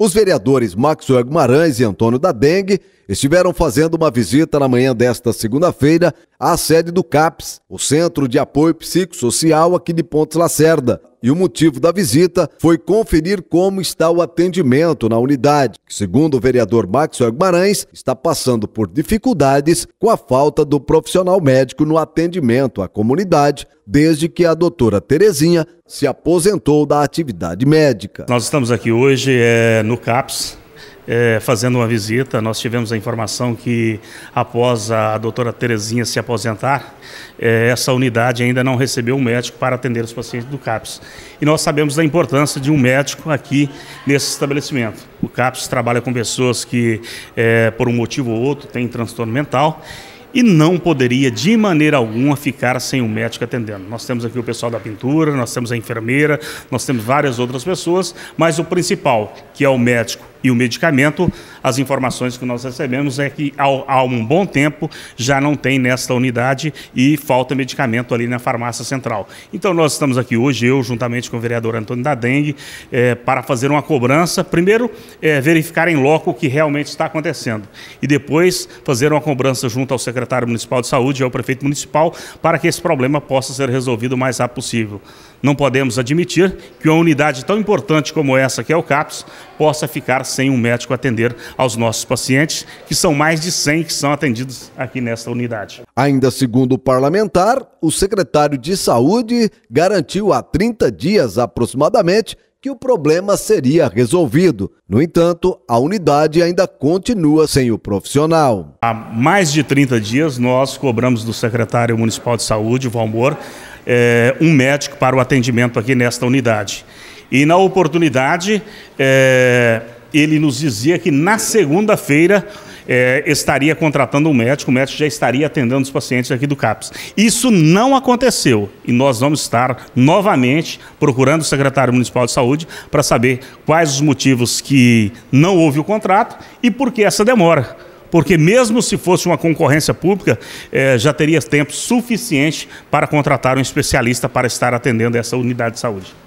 Os vereadores Maxwell Guimarães e Antônio da Dengue estiveram fazendo uma visita na manhã desta segunda-feira à sede do CAPS, o Centro de Apoio Psicossocial aqui de Pontes Lacerda, e o motivo da visita foi conferir como está o atendimento na unidade, que, segundo o vereador Maxwell Guimarães, está passando por dificuldades com a falta do profissional médico no atendimento à comunidade desde que a doutora Terezinha se aposentou da atividade médica. Nós estamos aqui hoje é, no CAPS, é, fazendo uma visita. Nós tivemos a informação que, após a doutora Terezinha se aposentar, é, essa unidade ainda não recebeu um médico para atender os pacientes do CAPS. E nós sabemos da importância de um médico aqui nesse estabelecimento. O CAPS trabalha com pessoas que, é, por um motivo ou outro, têm transtorno mental e não poderia de maneira alguma ficar sem o médico atendendo. Nós temos aqui o pessoal da pintura, nós temos a enfermeira, nós temos várias outras pessoas, mas o principal, que é o médico e o medicamento, as informações que nós recebemos é que há um bom tempo já não tem nesta unidade e falta medicamento ali na farmácia central. Então nós estamos aqui hoje, eu juntamente com o vereador Antônio da Dengue, é, para fazer uma cobrança. Primeiro, é, verificar em loco o que realmente está acontecendo e depois fazer uma cobrança junto ao secretário municipal de saúde e ao prefeito municipal para que esse problema possa ser resolvido o mais rápido possível. Não podemos admitir que uma unidade tão importante como essa, que é o CAPS, possa ficar sem um médico atender aos nossos pacientes, que são mais de 100 que são atendidos aqui nesta unidade. Ainda segundo o parlamentar, o secretário de Saúde garantiu há 30 dias aproximadamente que o problema seria resolvido. No entanto, a unidade ainda continua sem o profissional. Há mais de 30 dias, nós cobramos do secretário municipal de saúde, Valmor, é, eh, um médico para o atendimento aqui nesta unidade. E na oportunidade, é, ele nos dizia que na segunda-feira é, estaria contratando um médico, o médico já estaria atendendo os pacientes aqui do CAPS. Isso não aconteceu e nós vamos estar novamente procurando o secretário municipal de saúde para saber quais os motivos que não houve o contrato e por que essa demora. Porque, mesmo se fosse uma concorrência pública, é, já teria tempo suficiente para contratar um especialista para estar atendendo essa unidade de saúde.